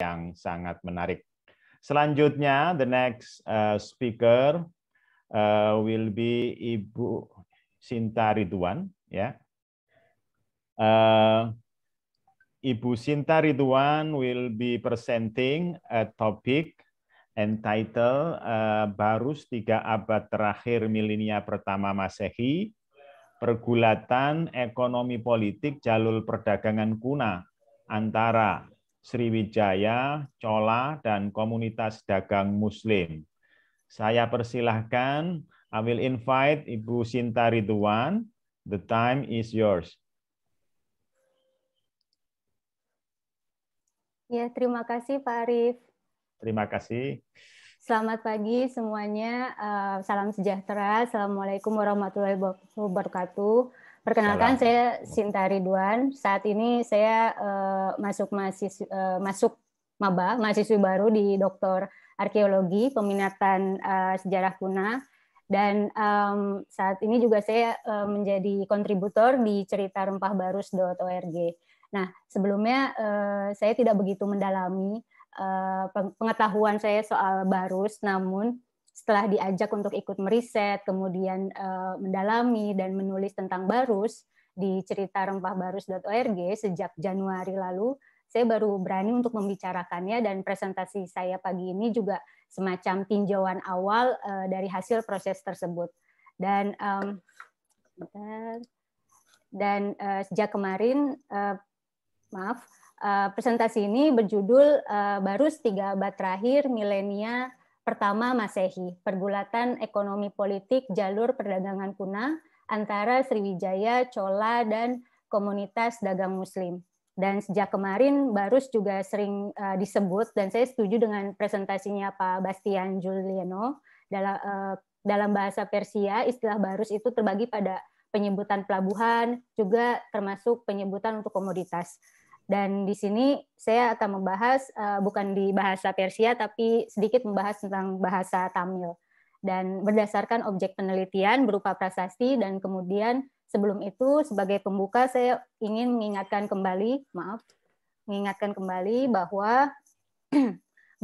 yang sangat menarik. Selanjutnya, the next uh, speaker uh, will be Ibu Sinta Ridwan. Ya, yeah. uh, Ibu Sinta Ridwan will be presenting a topic entitled uh, Barus Tiga Abad Terakhir Milenia Pertama Masehi, Pergulatan Ekonomi Politik Jalur Perdagangan Kuna antara Sriwijaya, Cola, dan komunitas dagang Muslim. Saya persilahkan, I will invite Ibu Sinta Ridwan. The time is yours. Ya, terima kasih Pak Arief. Terima kasih. Selamat pagi semuanya. Eh, salam sejahtera. Assalamualaikum warahmatullahi wabarakatuh. Perkenalkan Salah. saya Sinta Ridwan. Saat ini saya uh, masuk mahasiswa, uh, eh, masuk maba mahasiswi baru di Doktor Arkeologi Peminatan uh, Sejarah Kuna dan um, saat ini juga saya uh, menjadi kontributor di cerita rempah barus.org. Nah, sebelumnya uh, saya tidak begitu mendalami uh, pengetahuan saya soal barus, namun setelah diajak untuk ikut meriset, kemudian uh, mendalami dan menulis tentang Barus di cerita rempahbarus.org sejak Januari lalu, saya baru berani untuk membicarakannya dan presentasi saya pagi ini juga semacam tinjauan awal uh, dari hasil proses tersebut. Dan um, dan uh, sejak kemarin, uh, maaf, uh, presentasi ini berjudul uh, Barus Tiga Abad Terakhir Milenia Pertama, Masehi, pergulatan ekonomi politik jalur perdagangan kuna antara Sriwijaya, Chola, dan komunitas dagang muslim. Dan sejak kemarin, Barus juga sering uh, disebut, dan saya setuju dengan presentasinya Pak Bastian Juliano, dalam, uh, eh, dalam bahasa Persia, istilah Barus itu terbagi pada penyebutan pelabuhan, juga termasuk penyebutan untuk komoditas. Dan di sini saya akan membahas uh, bukan di bahasa Persia tapi sedikit membahas tentang bahasa Tamil. Dan berdasarkan objek penelitian berupa prasasti dan kemudian sebelum itu sebagai pembuka saya ingin mengingatkan kembali, maaf, mengingatkan kembali bahwa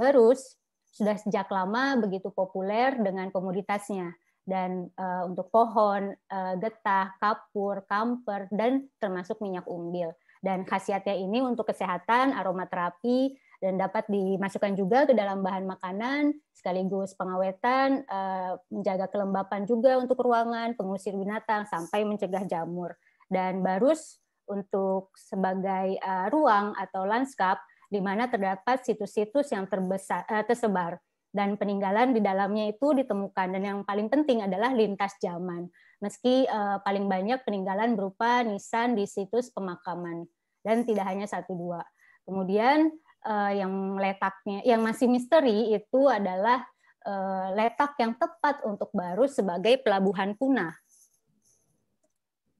Barus sudah sejak lama begitu populer dengan komoditasnya dan uh, untuk pohon, uh, getah, kapur, kamper, dan termasuk minyak umbil. Dan khasiatnya ini untuk kesehatan, aromaterapi, dan dapat dimasukkan juga ke dalam bahan makanan, sekaligus pengawetan, eh, menjaga kelembapan juga untuk ruangan, pengusir binatang, sampai mencegah jamur. Dan barus untuk sebagai eh, ruang atau lanskap, di mana terdapat situs-situs yang terbesar, eh, tersebar dan peninggalan di dalamnya itu ditemukan dan yang paling penting adalah lintas zaman meski uh, paling banyak peninggalan berupa nisan di situs pemakaman dan tidak hanya satu dua. Kemudian uh, yang letaknya yang masih misteri itu adalah uh, letak yang tepat untuk baru sebagai pelabuhan punah.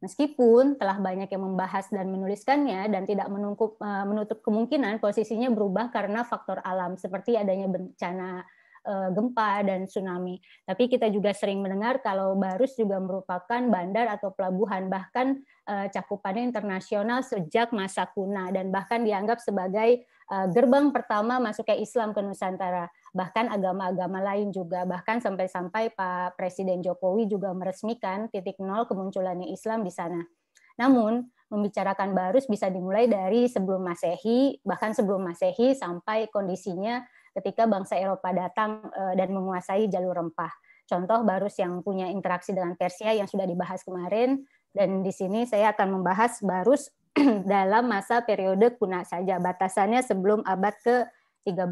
Meskipun telah banyak yang membahas dan menuliskannya dan tidak menutup kemungkinan posisinya berubah karena faktor alam seperti adanya bencana Eh, gempa dan tsunami. Tapi kita juga sering mendengar kalau Barus juga merupakan bandar atau pelabuhan bahkan eh, cakupannya internasional sejak masa kuna dan bahkan dianggap sebagai eh, gerbang pertama masuknya Islam ke Nusantara. Bahkan agama-agama lain juga bahkan sampai-sampai Pak Presiden Jokowi juga meresmikan titik nol kemunculannya Islam di sana. Namun, membicarakan Barus bisa dimulai dari sebelum Masehi, bahkan sebelum Masehi sampai kondisinya ketika bangsa Eropa datang eh, dan menguasai jalur rempah. Contoh Barus yang punya interaksi dengan Persia yang sudah dibahas kemarin, dan di sini saya akan membahas Barus dalam masa periode kuna saja, batasannya sebelum abad ke-13.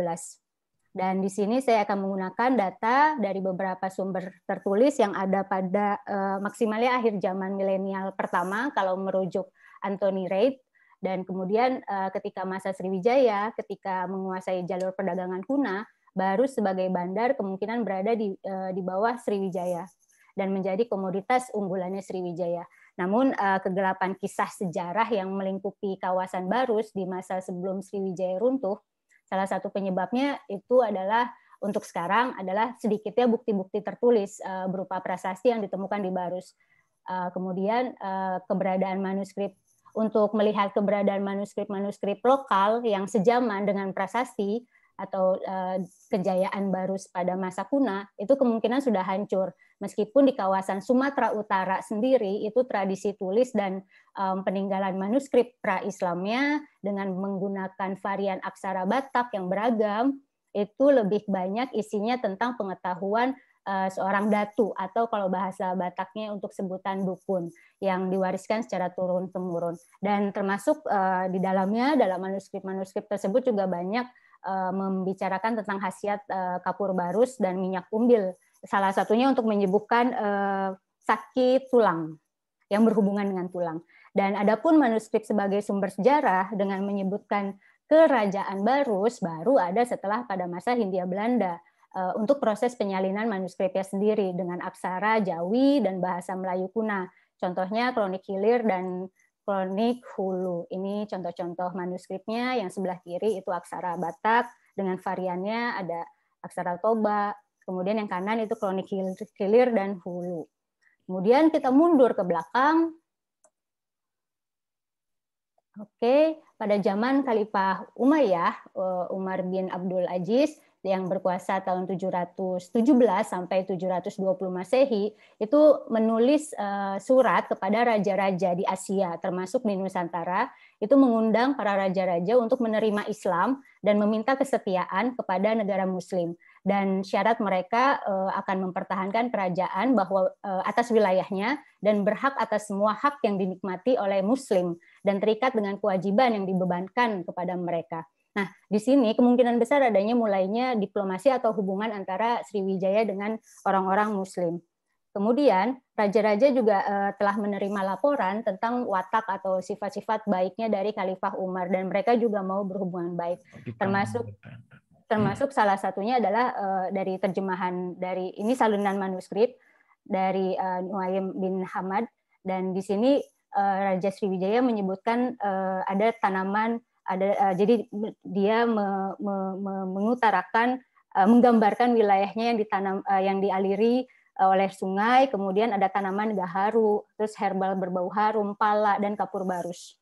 Dan di sini saya akan menggunakan data dari beberapa sumber tertulis yang ada pada eh, maksimalnya akhir zaman milenial pertama kalau merujuk Anthony Reid dan kemudian eh, ketika masa Sriwijaya, ketika menguasai jalur perdagangan kuna, baru sebagai bandar kemungkinan berada di, eh, di bawah Sriwijaya dan menjadi komoditas unggulannya Sriwijaya. Namun eh, kegelapan kisah sejarah yang melingkupi kawasan Barus di masa sebelum Sriwijaya runtuh, salah satu penyebabnya itu adalah untuk sekarang adalah sedikitnya bukti-bukti tertulis berupa prasasti yang ditemukan di Barus. Kemudian keberadaan manuskrip untuk melihat keberadaan manuskrip-manuskrip lokal yang sejaman dengan prasasti atau uh, kejayaan baru pada masa kuna itu kemungkinan sudah hancur meskipun di kawasan Sumatera Utara sendiri itu tradisi tulis dan um, peninggalan manuskrip pra-Islamnya dengan menggunakan varian aksara Batak yang beragam itu lebih banyak isinya tentang pengetahuan Eh, seorang datu atau kalau bahasa Bataknya untuk sebutan dukun yang diwariskan secara turun temurun dan termasuk eh, di dalamnya dalam manuskrip-manuskrip tersebut juga banyak eh, membicarakan tentang khasiat kapur barus dan minyak umbil salah satunya untuk menyembuhkan sakit tulang yang berhubungan dengan tulang dan adapun manuskrip sebagai sumber sejarah dengan menyebutkan kerajaan Barus baru ada setelah pada masa Hindia Belanda Eh, untuk proses penyalinan manuskripnya sendiri dengan aksara Jawi dan bahasa Melayu kuna. Contohnya kronik hilir dan kronik hulu. Ini contoh-contoh manuskripnya yang sebelah kiri itu aksara Batak dengan variannya ada aksara Toba, kemudian yang kanan itu kronik hilir dan hulu. Kemudian kita mundur ke belakang. Oke, pada zaman Khalifah Umayyah, eh, Umar bin Abdul Aziz, yang berkuasa tahun 717 sampai 720 Masehi itu menulis uh, surat kepada raja-raja di Asia termasuk di Nusantara itu mengundang para raja-raja untuk menerima Islam dan meminta kesetiaan kepada negara muslim dan syarat mereka uh, akan mempertahankan kerajaan bahwa uh, atas wilayahnya dan berhak atas semua hak yang dinikmati oleh muslim dan terikat dengan kewajiban yang dibebankan kepada mereka. Nah, di sini kemungkinan besar adanya mulainya diplomasi atau hubungan antara Sriwijaya dengan orang-orang Muslim. Kemudian, raja-raja juga eh, telah menerima laporan tentang watak atau sifat-sifat baiknya dari Khalifah Umar dan mereka juga mau berhubungan baik. Oh, gitu. Termasuk termasuk salah satunya adalah eh, dari terjemahan dari ini salinan manuskrip dari uh, Nuaim bin Hamad dan di sini Raja Sriwijaya menyebutkan ada tanaman ada uh, jadi dia me, me, me, mengutarakan uh, menggambarkan wilayahnya yang ditanam uh, yang dialiri uh, oleh sungai kemudian ada tanaman gaharu terus herbal berbau harum pala dan kapur barus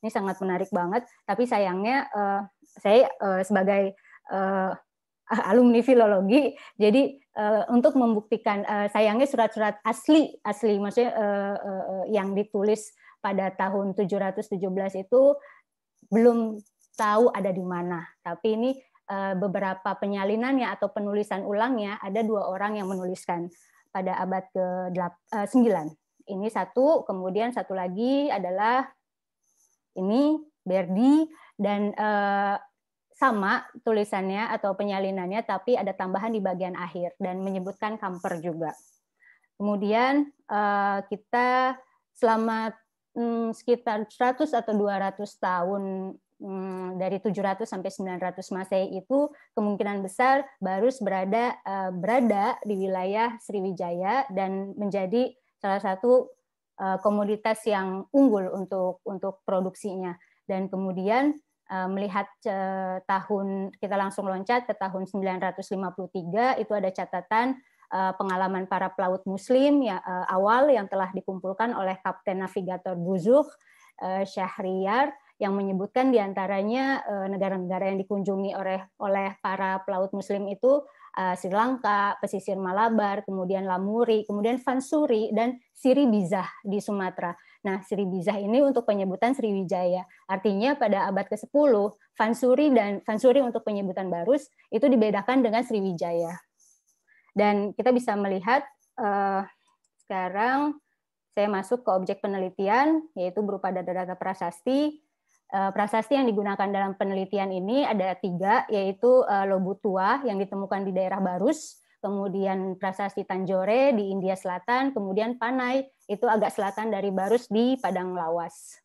ini sangat menarik banget tapi sayangnya uh, saya uh, sebagai uh, alumni filologi. Jadi uh, untuk membuktikan uh, sayangnya surat-surat asli asli maksudnya uh, uh, yang ditulis pada tahun 717 itu belum tahu ada di mana. Tapi ini eh, beberapa penyalinannya atau penulisan ulangnya ada dua orang yang menuliskan pada abad ke-9. Eh, ini satu, kemudian satu lagi adalah ini Berdi dan eh, sama tulisannya atau penyalinannya tapi ada tambahan di bagian akhir dan menyebutkan kamper juga. Kemudian kita selamat hmm, sekitar 100 atau 200 tahun hmm, dari 700 sampai 900 Masehi itu kemungkinan besar baru berada uh, berada di wilayah Sriwijaya dan menjadi salah satu uh, komoditas yang unggul untuk untuk produksinya dan kemudian eh, melihat tahun kita langsung loncat ke tahun 953 itu ada catatan Eh, pengalaman para pelaut Muslim ya, eh, awal yang telah dikumpulkan oleh Kapten Navigator Buzuh eh, Syahriar yang menyebutkan diantaranya negara-negara yang dikunjungi oleh oleh para pelaut Muslim itu Sri Lanka, pesisir Malabar, kemudian Lamuri, kemudian Fansuri dan Siribizah di Sumatera. Nah, Siribizah ini untuk penyebutan Sriwijaya. Artinya pada abad ke-10, Fansuri dan Fansuri untuk penyebutan Barus itu dibedakan dengan Sriwijaya. Dan kita bisa melihat uh, sekarang saya masuk ke objek penelitian, yaitu berupa data-data prasasti. uh, prasasti yang digunakan dalam penelitian ini ada tiga, yaitu eh, lobu Lobutua yang ditemukan di daerah Barus, kemudian prasasti Tanjore di India Selatan, kemudian Panai, itu agak selatan dari Barus di Padang Lawas.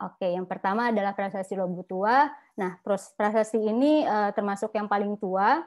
Oke, yang pertama adalah prasasti Lobutua. Nah, prasasti ini termasuk yang paling tua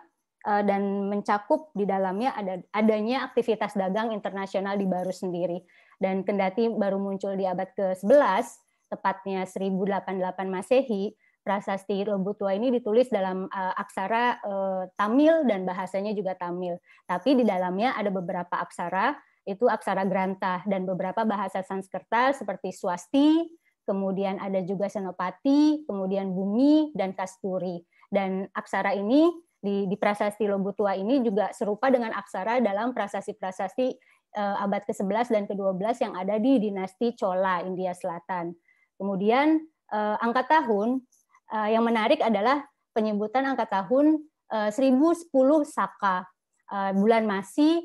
Eh, dan mencakup di dalamnya ada adanya aktivitas dagang internasional di Baru sendiri. Dan kendati baru muncul di abad ke-11, tepatnya 1088 Masehi, prasasti Robutwa ini ditulis dalam uh, aksara uh, Tamil dan bahasanya juga Tamil. Tapi di dalamnya ada beberapa aksara, itu aksara Granta dan beberapa bahasa Sanskerta seperti Swasti, kemudian ada juga Senopati, kemudian Bumi dan Kasturi. Dan aksara ini di, di prasasti Lombok Tua ini juga serupa dengan aksara dalam prasasti-prasasti uh, abad ke-11 dan ke-12 yang ada di dinasti Chola India Selatan. Kemudian uh, angka tahun uh, yang menarik adalah penyebutan angka tahun uh, 1010 Saka uh, bulan masih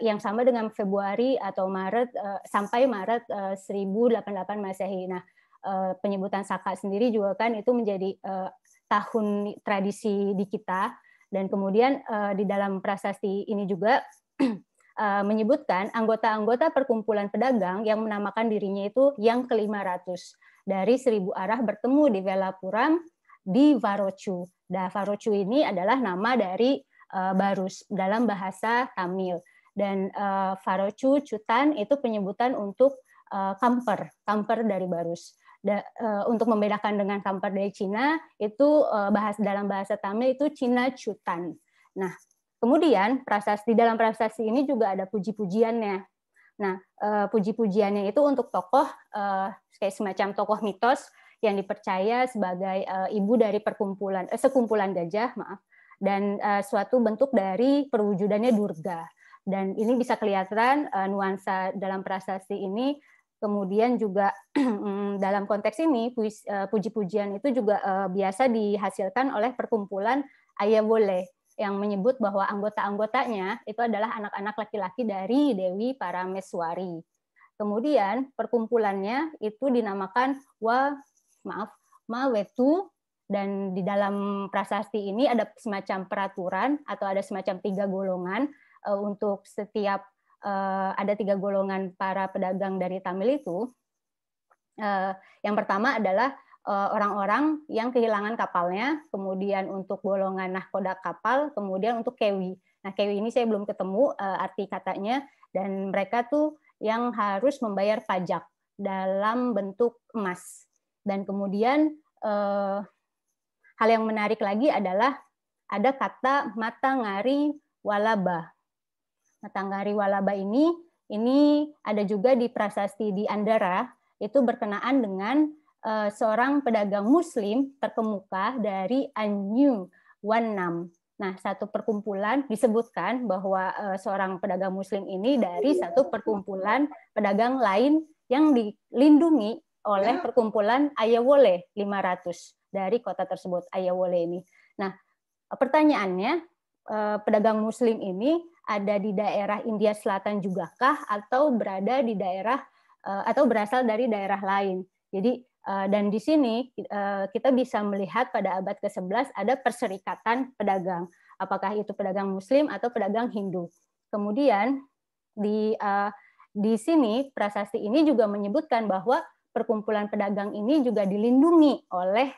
yang sama dengan Februari atau Maret uh, sampai Maret uh, 1088 Masehi. Nah, penyebutan Saka sendiri juga kan itu menjadi uh, tahun tradisi di kita dan kemudian uh, di dalam prasasti ini juga uh, menyebutkan anggota-anggota perkumpulan pedagang yang menamakan dirinya itu yang ke-500 dari seribu arah bertemu di Velapuram di Varochu. Nah, Varochu ini adalah nama dari uh, Barus dalam bahasa Tamil. Dan uh, Varochu Cutan itu penyebutan untuk uh, kamper, kamper dari Barus da, uh, untuk membedakan dengan kamper dari Cina itu uh, bahas dalam bahasa Tamil itu Cina Cutan. Nah, kemudian prasasti dalam prasasti ini juga ada puji-pujiannya. Nah, uh, puji-pujiannya itu untuk tokoh uh, kayak semacam tokoh mitos yang dipercaya sebagai uh, ibu dari perkumpulan eh, sekumpulan gajah, maaf, dan uh, suatu bentuk dari perwujudannya Durga. Dan ini bisa kelihatan uh, nuansa dalam prasasti ini Kemudian juga mm, dalam konteks ini eh, puji-pujian itu juga eh, biasa dihasilkan oleh perkumpulan ayah boleh yang menyebut bahwa anggota-anggotanya itu adalah anak-anak laki-laki dari Dewi Parameswari. Kemudian perkumpulannya itu dinamakan wa maaf Mawetu dan di dalam prasasti ini ada semacam peraturan atau ada semacam tiga golongan eh, untuk setiap Eh, ada tiga golongan para pedagang dari Tamil itu. Eh, yang pertama adalah eh, orang-orang yang kehilangan kapalnya, kemudian untuk golongan nahkoda kapal, kemudian untuk kewi. Nah, kewi ini saya belum ketemu arti katanya, dan mereka tuh yang harus membayar pajak dalam bentuk emas. Dan kemudian hal yang menarik lagi adalah ada kata mata ngari walaba. Matanggari Walaba ini, ini ada juga di prasasti di Andara, itu berkenaan dengan uh, seorang pedagang muslim terkemuka dari Anyu Wanam. Nah, satu perkumpulan disebutkan bahwa uh, seorang pedagang muslim ini dari satu perkumpulan pedagang lain yang dilindungi oleh ya. perkumpulan Ayawole 500 dari kota tersebut Ayawole ini. Nah, pertanyaannya eh, pedagang muslim ini ada di daerah India Selatan juga kah atau berada di daerah eh, atau berasal dari daerah lain. Jadi eh, dan di sini eh, kita bisa melihat pada abad ke-11 ada perserikatan pedagang, apakah itu pedagang muslim atau pedagang Hindu. Kemudian di di sini prasasti ini juga menyebutkan bahwa perkumpulan pedagang ini juga dilindungi oleh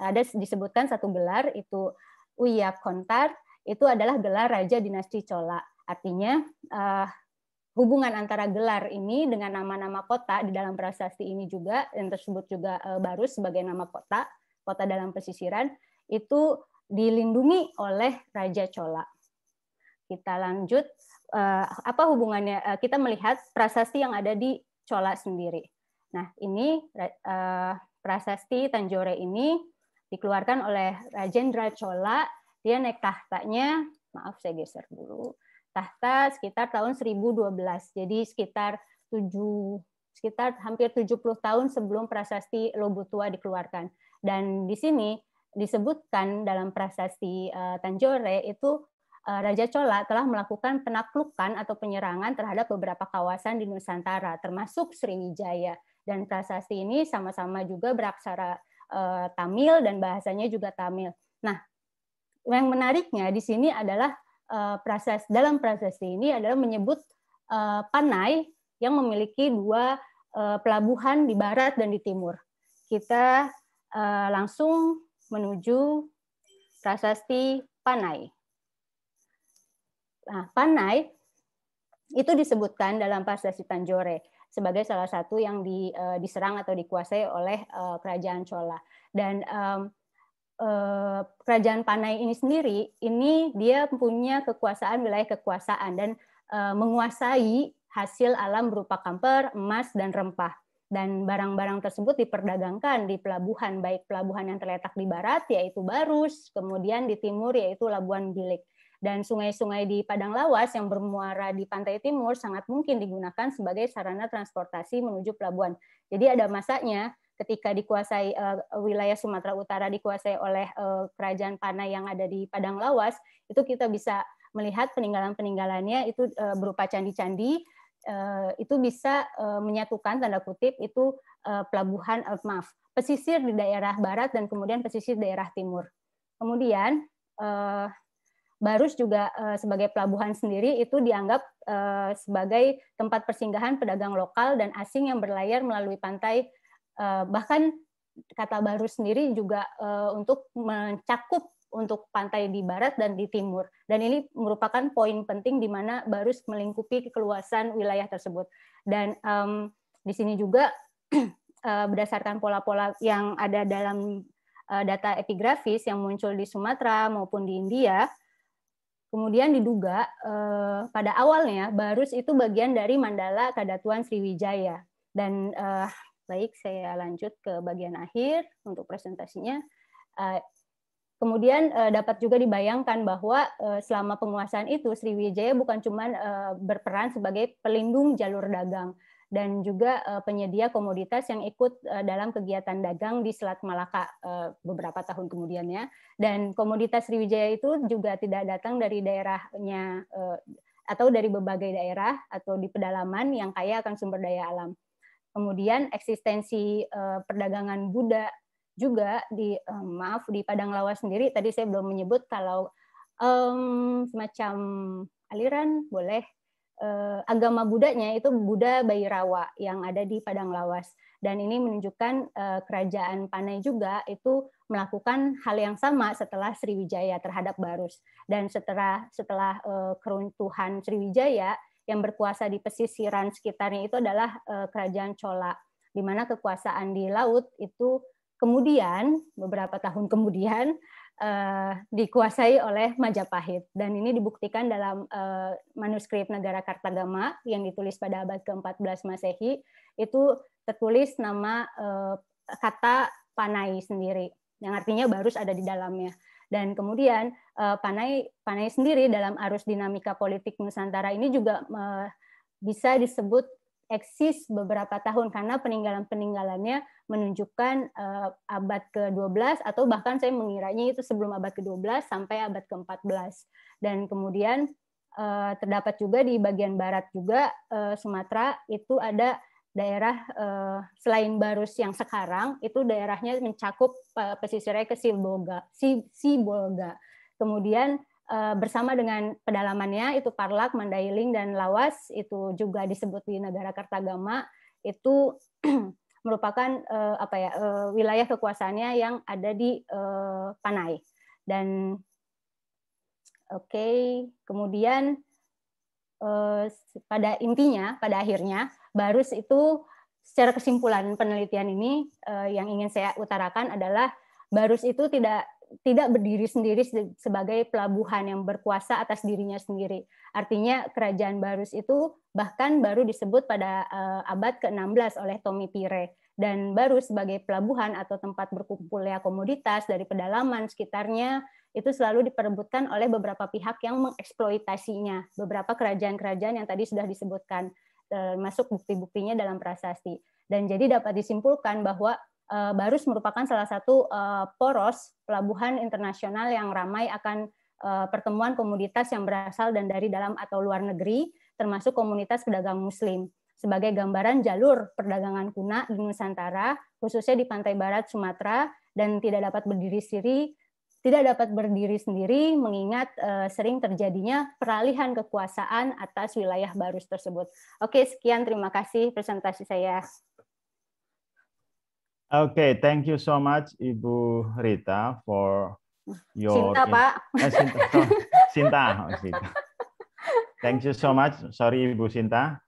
ada disebutkan satu gelar itu Uya Kontar itu adalah gelar Raja Dinasti Chola. Artinya uh, hubungan antara gelar ini dengan nama-nama kota di dalam prasasti ini juga yang tersebut juga uh, baru sebagai nama kota, kota dalam pesisiran itu dilindungi oleh Raja Chola. Kita lanjut uh, apa hubungannya uh, kita melihat prasasti yang ada di Chola sendiri. Nah, ini uh, prasasti Tanjore ini dikeluarkan oleh Rajendra Chola dia naik tahtanya, maaf saya geser dulu, tahta sekitar tahun 1012. Jadi sekitar 7 sekitar hampir 70 tahun sebelum prasasti Lobutua dikeluarkan. Dan di sini disebutkan dalam prasasti eh, Tanjore itu eh, Raja Chola telah melakukan penaklukan atau penyerangan terhadap beberapa kawasan di Nusantara, termasuk Sriwijaya. Dan prasasti ini sama-sama juga beraksara eh, Tamil dan bahasanya juga Tamil. Nah, yang menariknya di sini adalah eh, proses dalam proses ini adalah menyebut eh, panai yang memiliki dua eh, pelabuhan di barat dan di timur. Kita langsung menuju prasasti panai. Nah, panai itu disebutkan dalam prasasti Tanjore sebagai salah satu yang di, diserang atau dikuasai oleh kerajaan Chola. Dan um, Eh, kerajaan Panai ini sendiri, ini dia punya kekuasaan wilayah kekuasaan dan eh, menguasai hasil alam berupa kamper, emas, dan rempah. Dan barang-barang tersebut diperdagangkan di pelabuhan, baik pelabuhan yang terletak di barat, yaitu Barus, kemudian di timur, yaitu Labuan Bilik. Dan sungai-sungai di Padang Lawas yang bermuara di pantai timur sangat mungkin digunakan sebagai sarana transportasi menuju pelabuhan. Jadi ada masanya ketika dikuasai uh, wilayah Sumatera Utara dikuasai oleh uh, kerajaan Panai yang ada di Padang Lawas, itu kita bisa melihat peninggalan-peninggalannya itu uh, berupa candi-candi Uh, itu bisa uh, menyatukan tanda kutip itu uh, pelabuhan maaf pesisir di daerah barat dan kemudian pesisir daerah timur. Kemudian Barus juga sebagai pelabuhan sendiri itu dianggap sebagai tempat persinggahan pedagang lokal dan asing yang berlayar melalui pantai Eh, bahkan kata baru sendiri juga eh, untuk mencakup untuk pantai di barat dan di timur. Dan ini merupakan poin penting di mana Barus melingkupi keluasan wilayah tersebut. Dan um, di sini juga eh, berdasarkan pola-pola yang ada dalam data epigrafis yang muncul di Sumatera maupun di India, kemudian diduga uh, pada awalnya Barus itu bagian dari mandala Kadatuan Sriwijaya. Dan uh, Baik, saya lanjut ke bagian akhir untuk presentasinya. Eh, kemudian eh, dapat juga dibayangkan bahwa eh, selama penguasaan itu Sriwijaya bukan cuma berperan sebagai pelindung jalur dagang dan juga penyedia komoditas yang ikut dalam kegiatan dagang di Selat Malaka beberapa tahun kemudiannya. Dan komoditas Sriwijaya itu juga tidak datang dari daerahnya atau dari berbagai daerah atau di pedalaman yang kaya akan sumber daya alam. Kemudian eksistensi uh, perdagangan Buddha juga di uh, maaf di Padang Lawas sendiri tadi saya belum menyebut kalau um, semacam aliran boleh uh, agama Budanya itu Buddha Bayirawa yang ada di Padang Lawas dan ini menunjukkan uh, kerajaan Panai juga itu melakukan hal yang sama setelah Sriwijaya terhadap Barus dan setelah setelah uh, keruntuhan Sriwijaya yang berkuasa di pesisiran sekitarnya itu adalah eh, kerajaan Chola, di mana kekuasaan di laut itu kemudian beberapa tahun kemudian eh, dikuasai oleh Majapahit dan ini dibuktikan dalam eh, manuskrip Negara Kartagama yang ditulis pada abad ke-14 Masehi itu tertulis nama kata Panai sendiri yang artinya baru ada di dalamnya. Dan kemudian Panai eh, Panai sendiri dalam arus dinamika politik Nusantara ini juga eh, bisa disebut eksis beberapa tahun karena peninggalan-peninggalannya menunjukkan eh, abad ke-12 atau bahkan saya mengiranya itu sebelum abad ke-12 sampai abad ke-14. Dan kemudian terdapat juga di bagian barat juga Sumatera itu ada daerah uh, selain Barus yang sekarang itu daerahnya mencakup uh, pesisirnya ke Sibolga, Sibolga. Kemudian uh, bersama dengan pedalamannya itu Parlak, Mandailing dan Lawas itu juga disebut di negara Kartagama itu merupakan uh, apa ya uh, wilayah kekuasaannya yang ada di uh, Panai dan oke okay, kemudian uh, pada intinya pada akhirnya Barus itu secara kesimpulan penelitian ini eh, yang ingin saya utarakan adalah Barus itu tidak tidak berdiri sendiri sebagai pelabuhan yang berkuasa atas dirinya sendiri. Artinya kerajaan Barus itu bahkan baru disebut pada eh, abad ke-16 oleh Tommy Pire dan baru sebagai pelabuhan atau tempat berkumpulnya komoditas dari pedalaman sekitarnya itu selalu diperebutkan oleh beberapa pihak yang mengeksploitasinya, beberapa kerajaan-kerajaan yang tadi sudah disebutkan termasuk eh, bukti-buktinya dalam prasasti. Dan jadi dapat disimpulkan bahwa eh, Barus merupakan salah satu eh, poros pelabuhan internasional yang ramai akan pertemuan komoditas yang berasal dan dari dalam atau luar negeri, termasuk komunitas pedagang muslim. Sebagai gambaran jalur perdagangan kuna di Nusantara, khususnya di pantai barat Sumatera, dan tidak dapat berdiri sendiri tidak dapat berdiri sendiri mengingat uh, sering terjadinya peralihan kekuasaan atas wilayah baru tersebut. Oke, sekian terima kasih presentasi saya. Oke, okay, thank you so much Ibu Rita for your Sinta, Pak. Eh, Sinta. Sinta. Oh, Sinta. Thank you so much. Sorry Ibu Sinta.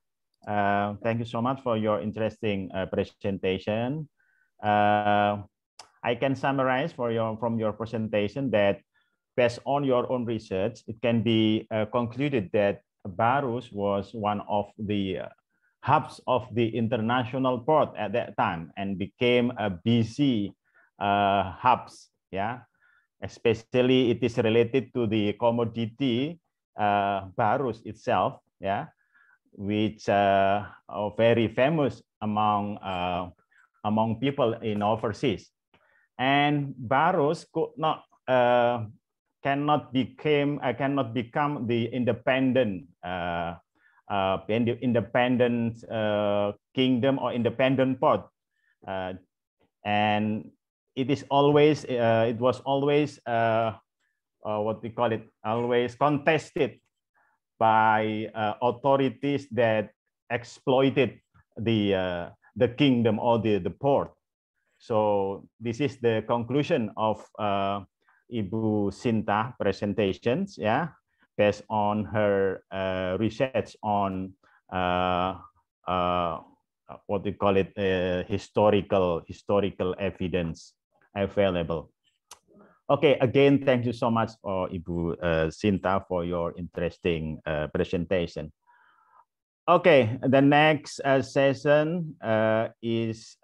Uh, thank you so much for your interesting uh, presentation. Uh, I can summarize for your from your presentation that based on your own research, it can be uh, concluded that Barus was one of the uh, hubs of the international port at that time and became a busy uh, hubs. Yeah, especially it is related to the commodity uh, Barus itself. Yeah, which uh, are very famous among uh, among people in overseas and Baros could not uh, cannot became uh, cannot become the independent uh, uh, independent uh, kingdom or independent pot, uh, and it is always uh, it was always uh, what we call it always contested by authorities that exploited the the kingdom or the the port so this is the conclusion of uh, Ibu Sinta presentations, yeah, based on her uh, research on uh, uh what we call it uh, historical historical evidence available. Okay, again, thank you so much, for uh, Ibu Sinta, for your interesting presentation. Okay, the next session is